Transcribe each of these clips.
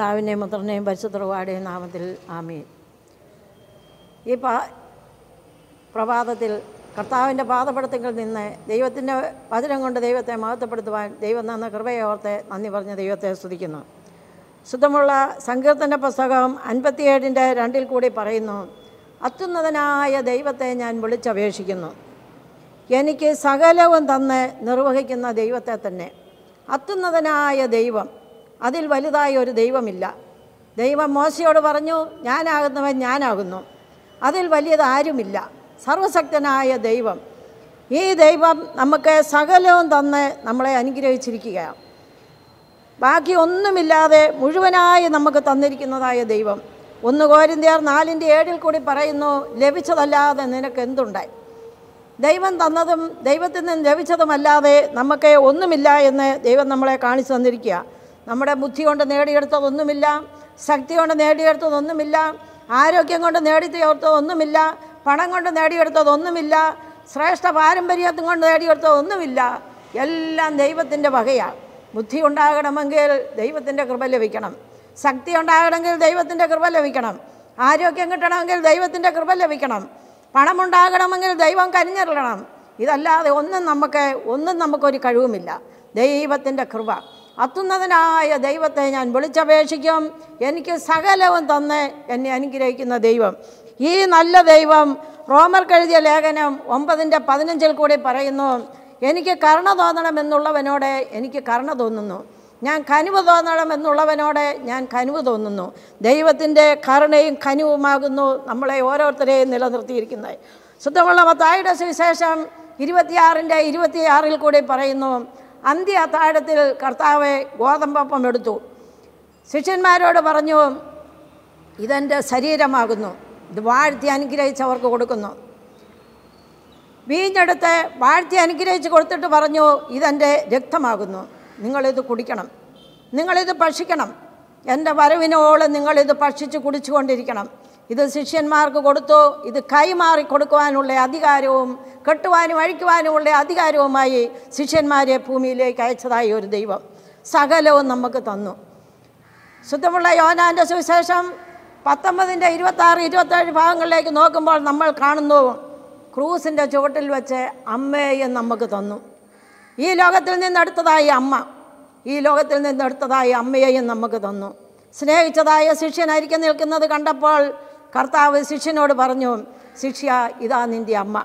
പിതാവിൻ്റെയും പുത്രനെയും പരിശുദ്ധവാടെയും നാമത്തിൽ ആമീൻ ഈ പാ പ്രഭാതത്തിൽ കർത്താവിൻ്റെ പാതപ്പെടുത്തുകൾ നിന്ന് ദൈവത്തിൻ്റെ വചനം കൊണ്ട് ദൈവത്തെ മഹത്വപ്പെടുത്തുവാൻ ദൈവം നന്ന കൃപയോർത്ത് നന്ദി പറഞ്ഞ ദൈവത്തെ സ്തുതിക്കുന്നു ശുദ്ധമുള്ള സങ്കീർത്തന പുസ്തകം അൻപത്തിയേഴിൻ്റെ രണ്ടിൽ കൂടി പറയുന്നു അത്യുന്നതനായ ദൈവത്തെ ഞാൻ വിളിച്ചപേക്ഷിക്കുന്നു എനിക്ക് സകലവും തന്ന് നിർവഹിക്കുന്ന ദൈവത്തെ തന്നെ അത്യുന്നതനായ ദൈവം അതിൽ വലുതായ ഒരു ദൈവമില്ല ദൈവം മോശയോട് പറഞ്ഞു ഞാനാകുന്നവൻ ഞാനാകുന്നു അതിൽ വലിയത് ആരുമില്ല സർവശക്തനായ ദൈവം ഈ ദൈവം നമുക്ക് സകലവും തന്ന് നമ്മളെ അനുഗ്രഹിച്ചിരിക്കുകയാണ് ബാക്കി ഒന്നുമില്ലാതെ മുഴുവനായി നമുക്ക് തന്നിരിക്കുന്നതായ ദൈവം ഒന്ന് കോരിന്തിയാർ നാലിൻ്റെ ഏഴിൽ കൂടി പറയുന്നു ലഭിച്ചതല്ലാതെ നിനക്ക് എന്തുണ്ടായി ദൈവം തന്നതും ദൈവത്തിൽ നിന്ന് ലഭിച്ചതുമല്ലാതെ നമുക്ക് ഒന്നുമില്ല എന്ന് ദൈവം നമ്മളെ കാണിച്ചു തന്നിരിക്കുക നമ്മുടെ ബുദ്ധി കൊണ്ട് നേടിയെടുത്തതൊന്നുമില്ല ശക്തി കൊണ്ട് നേടിയെടുത്തതൊന്നുമില്ല ആരോഗ്യം കൊണ്ട് നേടിയെടുത്തതൊന്നുമില്ല പണം കൊണ്ട് നേടിയെടുത്തതൊന്നുമില്ല ശ്രേഷ്ഠ പാരമ്പര്യത്തും കൊണ്ട് നേടിയെടുത്തതൊന്നുമില്ല എല്ലാം ദൈവത്തിൻ്റെ വകയാണ് ബുദ്ധി ഉണ്ടാകണമെങ്കിൽ ദൈവത്തിൻ്റെ കൃപ ലഭിക്കണം ശക്തി ഉണ്ടാകണമെങ്കിൽ ദൈവത്തിൻ്റെ കൃപ ലഭിക്കണം ആരോഗ്യം കിട്ടണമെങ്കിൽ ദൈവത്തിൻ്റെ കൃപ ലഭിക്കണം പണമുണ്ടാകണമെങ്കിൽ ദൈവം കരിഞ്ഞിരണം ഇതല്ലാതെ ഒന്നും നമുക്ക് ഒന്നും നമുക്കൊരു കഴിവുമില്ല ദൈവത്തിൻ്റെ കൃപ അത്തുന്നതിനായ ദൈവത്തെ ഞാൻ വിളിച്ചപേക്ഷിക്കും എനിക്ക് സകലവും തന്ന് എന്നെ അനുഗ്രഹിക്കുന്ന ദൈവം ഈ നല്ല ദൈവം റോമർ കഴുതിയ ലേഖനം ഒമ്പതിൻ്റെ പതിനഞ്ചിൽ കൂടി പറയുന്നു എനിക്ക് കരുണ തോന്നണമെന്നുള്ളവനോട് എനിക്ക് കരുണ തോന്നുന്നു ഞാൻ കനിവ് തോന്നണമെന്നുള്ളവനോട് ഞാൻ കനിവ് തോന്നുന്നു ദൈവത്തിൻ്റെ കരുണയും കനിവുമാകുന്നു നമ്മളെ ഓരോരുത്തരെയും നിലനിർത്തിയിരിക്കുന്നത് ശുദ്ധമുള്ള മത്തായുടെ സുവിശേഷം ഇരുപത്തിയാറിൻ്റെ ഇരുപത്തിയാറിൽ കൂടി പറയുന്നു അന്ത്യ അത്താഴത്തിൽ കർത്താവെ ഗോതമ്പപ്പം എടുത്തു ശിഷ്യന്മാരോട് പറഞ്ഞു ഇതെൻ്റെ ശരീരമാകുന്നു ഇത് വാഴ്ത്തി അനുഗ്രഹിച്ചവർക്ക് കൊടുക്കുന്നു വീഞ്ഞെടുത്ത് വാഴ്ത്തി അനുഗ്രഹിച്ച് കൊടുത്തിട്ട് പറഞ്ഞു ഇതെൻ്റെ രക്തമാകുന്നു നിങ്ങളിത് കുടിക്കണം നിങ്ങളിത് ഭക്ഷിക്കണം എൻ്റെ വരവിനോളം നിങ്ങളിത് ഭക്ഷിച്ച് കുടിച്ചുകൊണ്ടിരിക്കണം ഇത് ശിഷ്യന്മാർക്ക് കൊടുത്തു ഇത് കൈമാറി കൊടുക്കുവാനുള്ള അധികാരവും കെട്ടുവാനും അഴിക്കുവാനുമുള്ള അധികാരവുമായി ശിഷ്യന്മാരെ ഭൂമിയിലേക്ക് അയച്ചതായി ഒരു ദൈവം സകലവും നമുക്ക് തന്നു ശുദ്ധമുള്ള യോനാൻ്റെ സുവിശേഷം പത്തൊമ്പതിൻ്റെ ഇരുപത്താറ് ഇരുപത്തേഴ് ഭാഗങ്ങളിലേക്ക് നോക്കുമ്പോൾ നമ്മൾ കാണുന്നു ക്രൂസിൻ്റെ ചുവട്ടിൽ വെച്ച് അമ്മയെ നമുക്ക് തന്നു ഈ ലോകത്തിൽ നിന്നെടുത്തതായി അമ്മ ഈ ലോകത്തിൽ നിന്നെടുത്തതായി അമ്മയെയും നമുക്ക് തന്നു സ്നേഹിച്ചതായ ശിഷ്യനായിരിക്കും നിൽക്കുന്നത് കണ്ടപ്പോൾ കർത്താവ് ശിഷ്യനോട് പറഞ്ഞു ശിഷ്യ ഇതാ നിൻ്റെ അമ്മ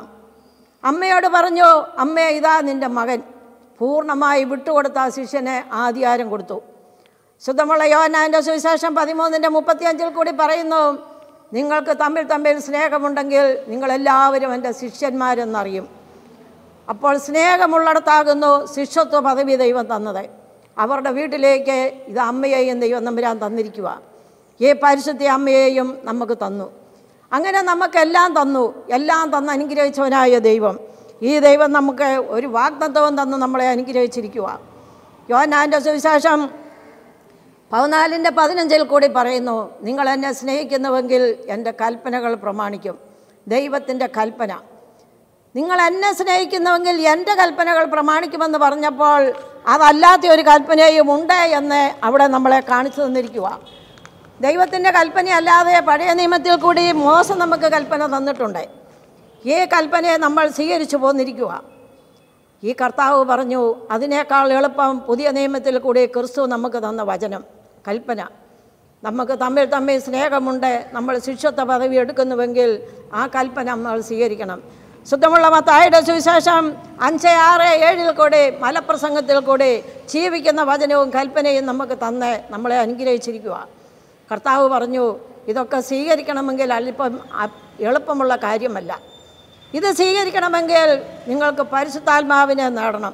അമ്മയോട് പറഞ്ഞു അമ്മേ ഇതാ നിൻ്റെ മകൻ പൂർണ്ണമായി വിട്ടുകൊടുത്ത ശിഷ്യനെ ആധികാരം കൊടുത്തു ശുദ്ധമുള്ള യോനാൻ്റെ സുവിശേഷം പതിമൂന്നിൻ്റെ മുപ്പത്തിയഞ്ചിൽ കൂടി പറയുന്നു നിങ്ങൾക്ക് തമ്മിൽ തമ്മിൽ സ്നേഹമുണ്ടെങ്കിൽ നിങ്ങളെല്ലാവരും എൻ്റെ ശിഷ്യന്മാരെന്നറിയും അപ്പോൾ സ്നേഹമുള്ളിടത്താകുന്നു ശിഷ്യത്വ പദവി ദൈവം തന്നത് അവരുടെ വീട്ടിലേക്ക് ഇത് അമ്മയെയും ദൈവം നമ്പുരാൻ തന്നിരിക്കുക ഈ പരിശുദ്ധി അമ്മയെയും നമുക്ക് തന്നു അങ്ങനെ നമുക്കെല്ലാം തന്നു എല്ലാം തന്ന് അനുഗ്രഹിച്ചവനായ ദൈവം ഈ ദൈവം നമുക്ക് ഒരു വാഗ്ദത്വം തന്ന് നമ്മളെ അനുഗ്രഹിച്ചിരിക്കുക യോനാൻ്റെ സുവിശേഷം പതിനാലിൻ്റെ പതിനഞ്ചിൽ കൂടി പറയുന്നു നിങ്ങൾ എന്നെ സ്നേഹിക്കുന്നുവെങ്കിൽ എൻ്റെ കൽപ്പനകൾ പ്രമാണിക്കും ദൈവത്തിൻ്റെ കൽപ്പന നിങ്ങൾ എന്നെ സ്നേഹിക്കുന്നുവെങ്കിൽ എൻ്റെ കൽപ്പനകൾ പ്രമാണിക്കുമെന്ന് പറഞ്ഞപ്പോൾ അതല്ലാത്ത ഒരു കൽപ്പനയും ഉണ്ട് എന്ന് അവിടെ നമ്മളെ കാണിച്ചു തന്നിരിക്കുക ദൈവത്തിൻ്റെ കൽപ്പനയല്ലാതെ പഴയ നിയമത്തിൽ കൂടി മോശം നമുക്ക് കൽപ്പന തന്നിട്ടുണ്ട് ഈ കൽപ്പനയെ നമ്മൾ സ്വീകരിച്ചു പോന്നിരിക്കുക ഈ കർത്താവ് പറഞ്ഞു അതിനേക്കാൾ എളുപ്പം പുതിയ നിയമത്തിൽ കൂടി ക്രിസ്തു നമുക്ക് തന്ന വചനം കൽപ്പന നമുക്ക് തമ്മിൽ തമ്മിൽ സ്നേഹമുണ്ട് നമ്മൾ ശിക്ഷത്വ പദവി എടുക്കുന്നുവെങ്കിൽ ആ കൽപ്പന നമ്മൾ സ്വീകരിക്കണം ശുദ്ധമുള്ള മത്തായുടെ സുവിശേഷം അഞ്ച് ആറ് ഏഴിൽ കൂടി മലപ്രസംഗത്തിൽ കൂടി ജീവിക്കുന്ന വചനവും കൽപ്പനയും നമുക്ക് തന്നെ നമ്മളെ അനുഗ്രഹിച്ചിരിക്കുക കർത്താവ് പറഞ്ഞു ഇതൊക്കെ സ്വീകരിക്കണമെങ്കിൽ അല്പം എളുപ്പമുള്ള കാര്യമല്ല ഇത് സ്വീകരിക്കണമെങ്കിൽ നിങ്ങൾക്ക് പരിശുദ്ധാത്മാവിനെ നേടണം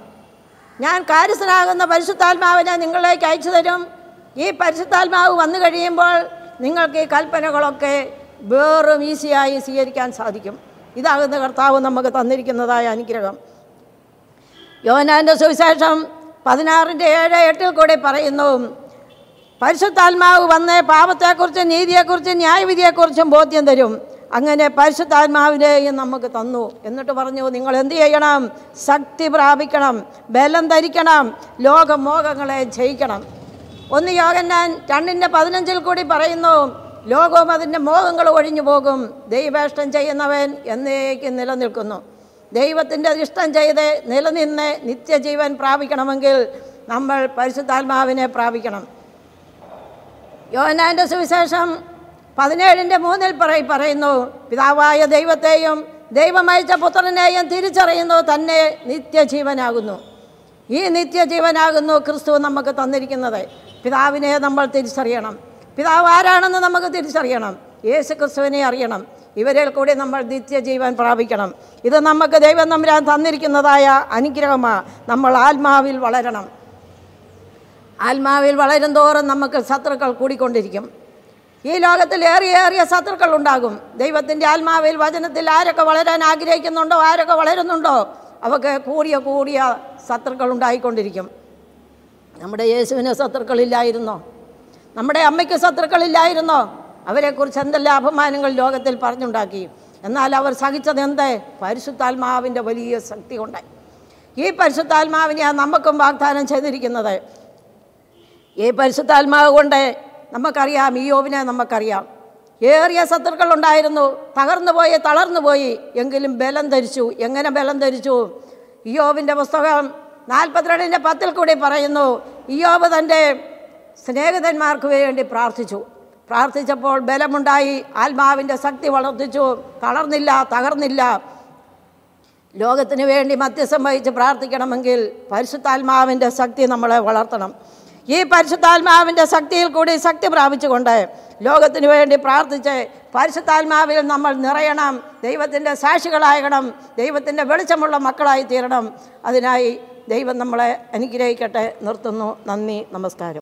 ഞാൻ കാര്യസ്ഥനാകുന്ന പരിശുദ്ധാത്മാവിനെ നിങ്ങളിലേക്ക് അയച്ചു തരും ഈ പരിശുദ്ധാത്മാവ് വന്നു കഴിയുമ്പോൾ നിങ്ങൾക്ക് ഈ കൽപ്പനകളൊക്കെ വേറും ഈസിയായി സ്വീകരിക്കാൻ സാധിക്കും ഇതാകുന്ന കർത്താവ് നമുക്ക് തന്നിരിക്കുന്നതായ അനുഗ്രഹം യോനാൻ്റെ സുവിശേഷം പതിനാറിൻ്റെ ഏഴ് എട്ടിൽ കൂടി പറയുന്നു പരിശുദ്ധാത്മാവ് വന്ന് പാപത്തെക്കുറിച്ചും നീതിയെക്കുറിച്ചും ന്യായവിധിയെക്കുറിച്ചും ബോധ്യം തരും അങ്ങനെ പരിശുദ്ധാത്മാവിനെയും നമുക്ക് തന്നു എന്നിട്ട് പറഞ്ഞു നിങ്ങൾ എന്ത് ചെയ്യണം ശക്തി പ്രാപിക്കണം ബലം ധരിക്കണം ലോകമോഹങ്ങളെ ജയിക്കണം ഒന്ന് ഞാൻ രണ്ടിൻ്റെ പതിനഞ്ചിൽ കൂടി പറയുന്നു ലോകവും അതിൻ്റെ മോഹങ്ങൾ ഒഴിഞ്ഞു പോകും ദൈവേഷ്ടം ചെയ്യുന്നവൻ എന്നേക്കും നിലനിൽക്കുന്നു ദൈവത്തിൻ്റെ ഇഷ്ടം ചെയ്ത് നിലനിന്ന് നിത്യജീവൻ പ്രാപിക്കണമെങ്കിൽ നമ്മൾ പരിശുദ്ധാത്മാവിനെ പ്രാപിക്കണം യോനാൻ്റെ സുവിശേഷം പതിനേഴിൻ്റെ മൂന്നിൽ പറയി പറയുന്നു പിതാവായ ദൈവത്തെയും ദൈവമയച്ച പുത്രനെയും തിരിച്ചറിയുന്നു തന്നെ നിത്യജീവനാകുന്നു ഈ നിത്യജീവനാകുന്നു ക്രിസ്തു നമുക്ക് തന്നിരിക്കുന്നത് പിതാവിനെ നമ്മൾ തിരിച്ചറിയണം പിതാവ് ആരാണെന്ന് നമുക്ക് തിരിച്ചറിയണം യേശു ക്രിസ്തുവിനെ അറിയണം ഇവരിൽ കൂടി നമ്മൾ നിത്യജീവൻ പ്രാപിക്കണം ഇത് നമുക്ക് ദൈവം നമ്പുരാൻ തന്നിരിക്കുന്നതായ അനുഗ്രഹമാണ് നമ്മൾ ആത്മാവിൽ വളരണം ആത്മാവിൽ വളരും തോറും നമുക്ക് ശത്രുക്കൾ കൂടിക്കൊണ്ടിരിക്കും ഈ ലോകത്തിൽ ഏറിയ ഏറിയ ശത്രുക്കൾ ഉണ്ടാകും ദൈവത്തിൻ്റെ ആത്മാവിൽ വചനത്തിൽ ആരൊക്കെ വളരാൻ ആഗ്രഹിക്കുന്നുണ്ടോ ആരൊക്കെ വളരുന്നുണ്ടോ അവക്ക് കൂടിയ കൂടിയ ശത്രുക്കൾ ഉണ്ടായിക്കൊണ്ടിരിക്കും നമ്മുടെ യേശുവിന് ശത്രുക്കളില്ലായിരുന്നോ നമ്മുടെ അമ്മയ്ക്ക് ശത്രുക്കളില്ലായിരുന്നോ അവരെക്കുറിച്ച് എന്തെല്ലാം അപമാനങ്ങൾ ലോകത്തിൽ പറഞ്ഞുണ്ടാക്കി എന്നാൽ അവർ സഹിച്ചത് എന്തേ പരിശുദ്ധാത്മാവിൻ്റെ വലിയ ശക്തി കൊണ്ടായി ഈ പരിശുദ്ധാത്മാവിനെയാണ് നമുക്കും വാഗ്ദാനം ചെയ്തിരിക്കുന്നത് ഈ പരിശുദ്ധാത്മാവ് കൊണ്ട് നമുക്കറിയാം ഈ യോവിനെ നമുക്കറിയാം ഏറിയ ശത്രുക്കളുണ്ടായിരുന്നു തകർന്നു പോയി തളർന്നു പോയി എങ്കിലും ബലം ധരിച്ചു എങ്ങനെ ബലം ധരിച്ചു ഇയോവിൻ്റെ പുസ്തകം നാൽപ്പത്തിരണ്ടിൻ്റെ പത്തിൽ കൂടി പറയുന്നു ഇയോബ് തൻ്റെ സ്നേഹിതന്മാർക്ക് വേണ്ടി പ്രാർത്ഥിച്ചു പ്രാർത്ഥിച്ചപ്പോൾ ബലമുണ്ടായി ആത്മാവിൻ്റെ ശക്തി വളർത്തിച്ചു തളർന്നില്ല തകർന്നില്ല ലോകത്തിന് വേണ്ടി മധ്യസ്ഥം വഹിച്ച് പ്രാർത്ഥിക്കണമെങ്കിൽ പരിശുദ്ധാത്മാവിൻ്റെ ശക്തി നമ്മളെ വളർത്തണം ഈ പരിശുദ്ധാത്മാവിൻ്റെ ശക്തിയിൽ കൂടി ശക്തി പ്രാപിച്ചുകൊണ്ട് ലോകത്തിന് വേണ്ടി പ്രാർത്ഥിച്ച് പരിശുദ്ധാത്മാവിൽ നമ്മൾ നിറയണം ദൈവത്തിൻ്റെ സാക്ഷികളാകണം ദൈവത്തിൻ്റെ വെളിച്ചമുള്ള മക്കളായി തീരണം അതിനായി ദൈവം നമ്മളെ അനുഗ്രഹിക്കട്ടെ നിർത്തുന്നു നന്ദി നമസ്കാരം